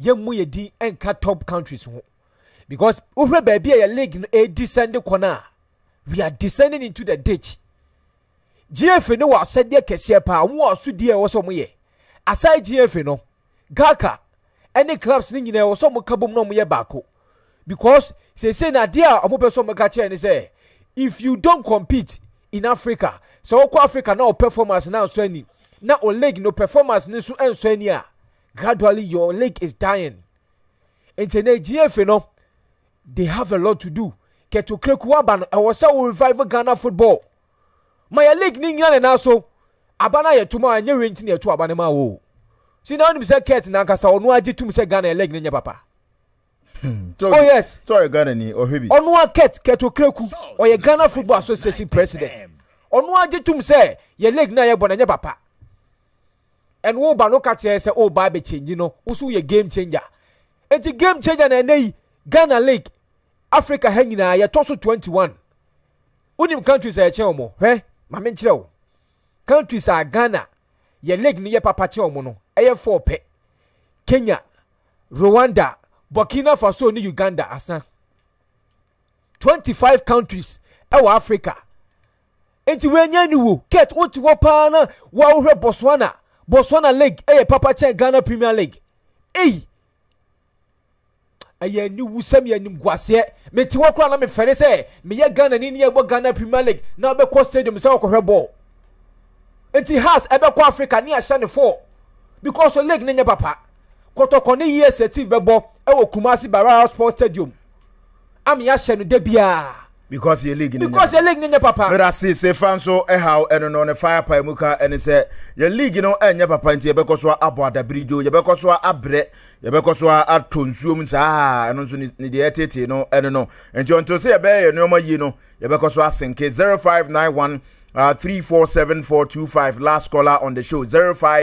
yɛn mu yɛ din nka top countries ho because wohwɛ baabi a yɛ league no ɛredescend kɔ no a we are descending into the ditch gfa no wɔ asɛdeɛ kɛseɛ paa wɔn wɔ asodie a ɛwɔ sɛ wɔyɛ aside gfa no gaka ɛne clubs no nyinaa ɛwɔ sɛ wɔn ka bom na wɔyɛ baako because seesei na adeɛ a wɔn pɛ sɛ wɔn ka kyerɛ ne sɛ if you don compete in africa sɛ wɔkɔ africa na o performance na nsɔ ani na o league no performance no nso nsɔ ani a gradually your lake is dying nti na egyi efe no they have a lot to do ketu kreku aba no ɛwɔ sɛ o revive ghana football ma yɛ league ne nyina ne nan so aba no ayɛ to mu a nyɛ wei nti na yɛto aba no ma o si na onim sɛ kɛt nankasa ɔno agye tum sɛ ghana league ne nyɛ papa oh yes ɔno a kɛt ketu kreku ɔyɛ ghana football association president ɔno agye tum sɛ yɛ league no a yɛbɔ no nyɛ papa ɛna woba no ka kyerɛ sɛ woba oh, abɛkyɛnyi no woso yɛ game changer eti game changer na ɛnɛ yi ghana Lake, africa ha nyinaa yɛtɔ so twenty one wonim countries a yɛkyɛn wɔn hwɛ maame nkyerɛ countries a ghana yɛ Lake ni yɛ papa kyɛn wɔn no ɛyɛ four pɛ kenya rwanda burkina faso ne uganda asa twenty five countries ɛwɔ africa nti wɔn enyanyi wo kate wotu hɔ paa na wɔahohwɛ botswana botswana league ɛyɛ papa kyɛn ghana premier league ɛyi ɛyɛ ni wusam yɛ nim guaseɛ mete hɔ koraa na mefɛre sɛ meyɛ ghana ni ni ɛbɔ ghana premier league na ɔbɛkɔ stadium sɛ ɔkɔhwɛ bɔɔl nti e has ɛbɛkɔ e africa ne ahyɛ ne foɔ because league ne nyɛ papa kɔtɔkɔ ne yie sɛ tiv bɛbɔ ɛwɔ e kumasi barara sports stadium ama yɛahyɛ no da biara because yɛ league ne because yɛ league ne nyɛ papa mera se sɛ so nso ɛhaw ɛno no ne fire pie mu ka ɛne sɛ yɛ league no ɛnyɛ papa nti yɛbɛkɔ so abɔ adabiri dwo yɛbɛkɔ so abrɛ yɛbɛkɔ so atɔ nsuo mu saa ɛno nso ne deɛ ɛtete no ɛno no nti ɔnto sɛ yɛbɛyɛ yɛ nneɛma yie no yɛbɛkɔ so asenke four two five. last caller on the show zero five.